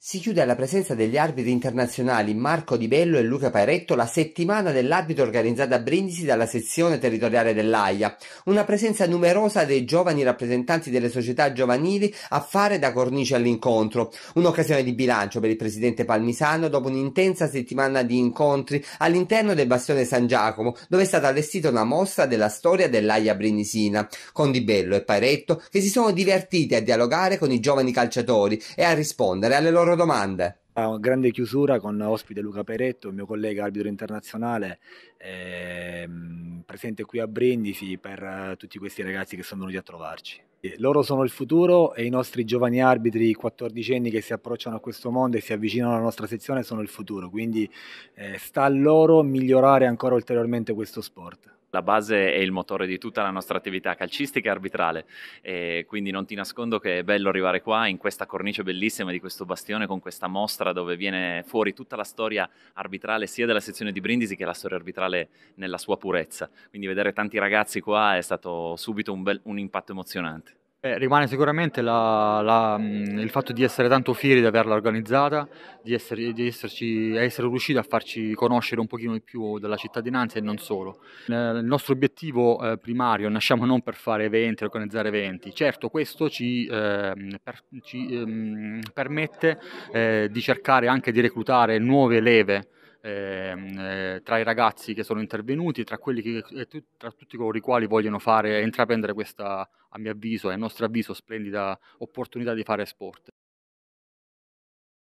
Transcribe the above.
Si chiude alla presenza degli arbitri internazionali Marco Di Bello e Luca Pairetto la settimana dell'arbitro organizzata a Brindisi dalla sezione territoriale dell'AIA, una presenza numerosa dei giovani rappresentanti delle società giovanili a fare da cornice all'incontro, un'occasione di bilancio per il presidente Palmisano dopo un'intensa settimana di incontri all'interno del bastione San Giacomo, dove è stata allestita una mostra della storia dell'AIA brindisina, con Di Bello e Pairetto che si sono divertiti a dialogare con i giovani calciatori e a rispondere alle loro loro domande. Ah, una grande chiusura con ospite Luca Peretto, mio collega arbitro internazionale, ehm, presente qui a Brindisi per eh, tutti questi ragazzi che sono venuti a trovarci. Eh, loro sono il futuro e i nostri giovani arbitri 14 anni che si approcciano a questo mondo e si avvicinano alla nostra sezione sono il futuro, quindi eh, sta a loro migliorare ancora ulteriormente questo sport. La base è il motore di tutta la nostra attività calcistica e arbitrale, e quindi non ti nascondo che è bello arrivare qua in questa cornice bellissima di questo bastione con questa mostra dove viene fuori tutta la storia arbitrale sia della sezione di Brindisi che la storia arbitrale nella sua purezza. Quindi vedere tanti ragazzi qua è stato subito un, bel, un impatto emozionante. Eh, rimane sicuramente la, la, mm, il fatto di essere tanto fieri di averla organizzata, di, essere, di esserci, essere riusciti a farci conoscere un pochino di più della cittadinanza e non solo. Il nostro obiettivo eh, primario nasciamo non per fare eventi, organizzare eventi, certo questo ci, eh, per, ci ehm, permette eh, di cercare anche di reclutare nuove leve ehm, eh, tra i ragazzi che sono intervenuti, tra, che, tra, tutti coloro i quali vogliono fare, intraprendere questa, a mio avviso e a nostro avviso, splendida opportunità di fare sport.